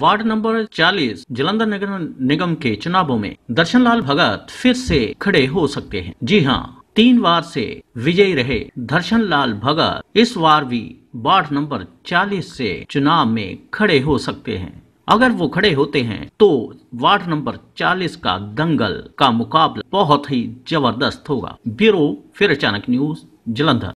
ward number 40 Jalandhar नगर निगम के चुनावों में दर्शनलाल भगत फिर से खड़े हो सकते हैं जी हाँ तीन बार से विजयी रहे दर्शनलाल भगत इस बार भी वार्ड नंबर 40 से चुनाव में खड़े हो सकते हैं अगर वो खड़े होते हैं तो वार्ड नंबर 40 का दंगल का मुकाबला बहुत ही जबरदस्त होगा ब्यूरो फिर अचानक न्यूज जलंधर